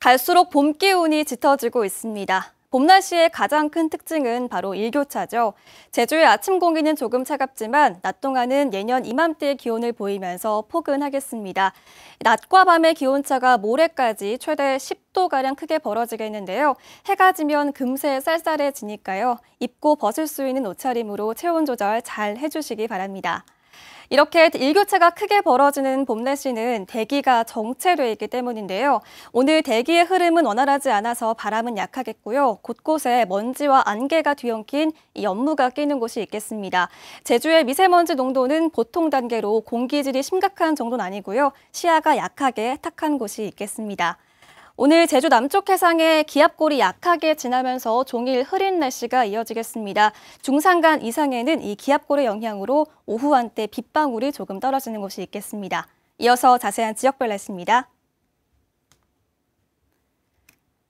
갈수록 봄 기운이 짙어지고 있습니다. 봄 날씨의 가장 큰 특징은 바로 일교차죠. 제주의 아침 공기는 조금 차갑지만 낮 동안은 예년 이맘때의 기온을 보이면서 포근하겠습니다. 낮과 밤의 기온차가 모레까지 최대 10도가량 크게 벌어지겠는데요. 해가 지면 금세 쌀쌀해지니까요. 입고 벗을 수 있는 옷차림으로 체온 조절 잘 해주시기 바랍니다. 이렇게 일교차가 크게 벌어지는 봄 날씨는 대기가 정체되어 있기 때문인데요. 오늘 대기의 흐름은 원활하지 않아서 바람은 약하겠고요. 곳곳에 먼지와 안개가 뒤엉킨 이 연무가 끼는 곳이 있겠습니다. 제주의 미세먼지 농도는 보통 단계로 공기질이 심각한 정도는 아니고요. 시야가 약하게 탁한 곳이 있겠습니다. 오늘 제주 남쪽 해상에 기압골이 약하게 지나면서 종일 흐린 날씨가 이어지겠습니다. 중산간 이상에는 이 기압골의 영향으로 오후 한때 빗방울이 조금 떨어지는 곳이 있겠습니다. 이어서 자세한 지역별 날씨입니다.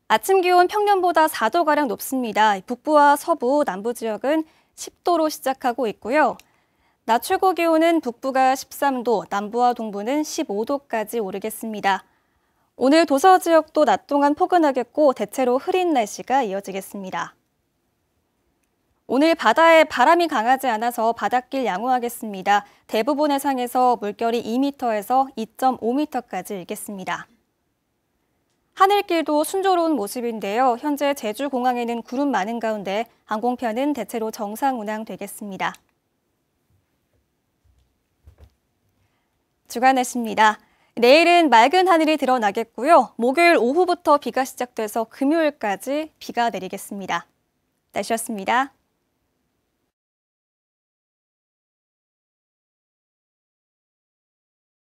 아침 기온 평년보다 4도가량 높습니다. 북부와 서부, 남부 지역은 10도로 시작하고 있고요. 낮 최고 기온은 북부가 13도, 남부와 동부는 15도까지 오르겠습니다. 오늘 도서 지역도 낮 동안 포근하겠고 대체로 흐린 날씨가 이어지겠습니다. 오늘 바다에 바람이 강하지 않아서 바닷길 양호하겠습니다. 대부분의 상에서 물결이 2m에서 2.5m까지 일겠습니다. 하늘길도 순조로운 모습인데요. 현재 제주 공항에는 구름 많은 가운데 항공편은 대체로 정상 운항 되겠습니다. 주간 날씨입니다. 내일은 맑은 하늘이 드러나겠고요. 목요일 오후부터 비가 시작돼서 금요일까지 비가 내리겠습니다. 날씨였습니다.